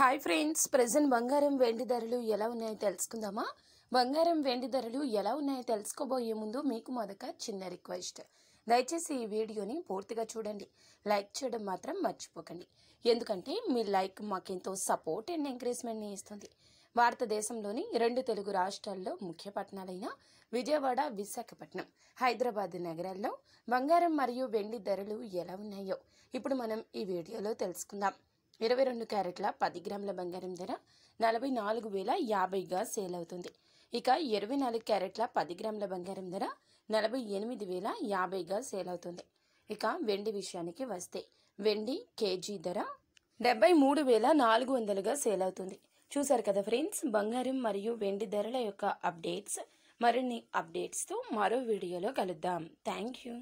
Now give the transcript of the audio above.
hi friends present బంగారం వెండి ధరలు ఎలా ఉన్నాయో తెలుసుకుందామా బంగారం వెండి ధరలు ఎలా ఉన్నాయో తెలుసుకోబోయే ముందు మీకు మొదక చిన్న రిక్వెస్ట్ దయచేసి ఈ వీడియోని పూర్తిగా చూడండి లైక్ చేయడం మాత్రం మర్చిపోకండి ఎందుకంటే మీ లైక్ మాకెంతో సపోర్ట్ అండ్ ఎంకరేజ్మెంట్ని ఇస్తుంది భారతదేశంలోని రెండు తెలుగు రాష్ట్రాల్లో ముఖ్య పట్టణాలైన విజయవాడ విశాఖపట్నం హైదరాబాద్ నగరాల్లో బంగారం మరియు వెండి ధరలు ఎలా ఉన్నాయో ఇప్పుడు మనం ఈ వీడియోలో తెలుసుకుందాం ఇరవై రెండు క్యారెట్ల పది గ్రాముల బంగారం ధర నలభై నాలుగు వేల యాభైగా సేల్ అవుతుంది ఇక ఇరవై నాలుగు క్యారెట్ల పది గ్రాముల బంగారం ధర నలభై ఎనిమిది వేల యాభైగా సేల్ అవుతుంది ఇక వెండి విషయానికి వస్తే వెండి కేజీ ధర డెబ్బై మూడు వేల నాలుగు వందలుగా సేల్ అవుతుంది చూశారు కదా ఫ్రెండ్స్ బంగారం మరియు వెండి ధరల యొక్క అప్డేట్స్ మరిన్ని అప్డేట్స్తో మరో వీడియోలో కలుద్దాం థ్యాంక్ యూ